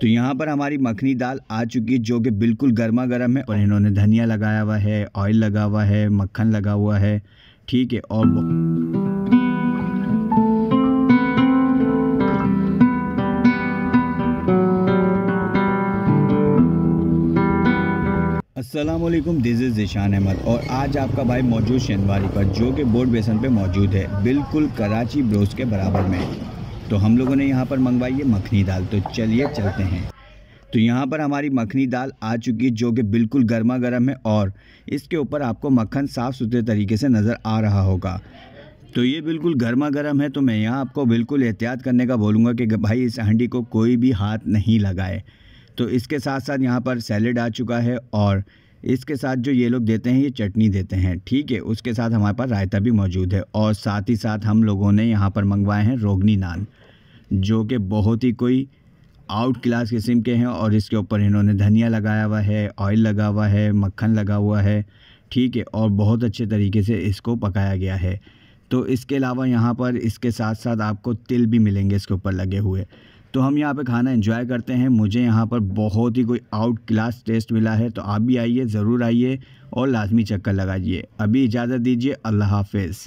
तो यहाँ पर हमारी मखनी दाल आ चुकी है जो कि बिल्कुल गर्मा गर्म है और इन्होंने धनिया लगाया हुआ है ऑयल लगा हुआ है मक्खन लगा हुआ है ठीक है और असलम दिस इज़ ईशान अहमद और आज आपका भाई मौजूद शनवारी पर जो कि बोर्ड बेसन पे मौजूद है बिल्कुल कराची ब्रोस के बराबर में तो हम लोगों ने यहाँ पर मंगवाई है मखनी दाल तो चलिए चलते हैं तो यहाँ पर हमारी मखनी दाल आ चुकी है जो कि बिल्कुल गर्मा गर्म है और इसके ऊपर आपको मक्खन साफ़ सुथरे तरीके से नज़र आ रहा होगा तो ये बिल्कुल गर्मा गर्म है तो मैं यहाँ आपको बिल्कुल एहतियात करने का बोलूँगा कि भाई इस हंडी को कोई भी हाथ नहीं लगाए तो इसके साथ साथ यहाँ पर सैलड आ चुका है और इसके साथ जो ये लोग देते हैं ये चटनी देते हैं ठीक है उसके साथ हमारे पास रायता भी मौजूद है और साथ ही साथ हम लोगों ने यहाँ पर मंगवाए हैं रोगनी नान जो कि बहुत ही कोई आउट क्लास किस्म के हैं और इसके ऊपर इन्होंने धनिया लगाया हुआ है ऑयल लगा हुआ है मक्खन लगा हुआ है ठीक है और बहुत अच्छे तरीके से इसको पकाया गया है तो इसके अलावा यहाँ पर इसके साथ साथ आपको तिल भी मिलेंगे इसके ऊपर लगे हुए तो हम यहाँ पे खाना एंजॉय करते हैं मुझे यहाँ पर बहुत ही कोई आउट क्लास टेस्ट मिला है तो आप भी आइए ज़रूर आइए और लाजमी चक्कर लगाइए अभी इजाज़त दीजिए अल्लाह हाफिज़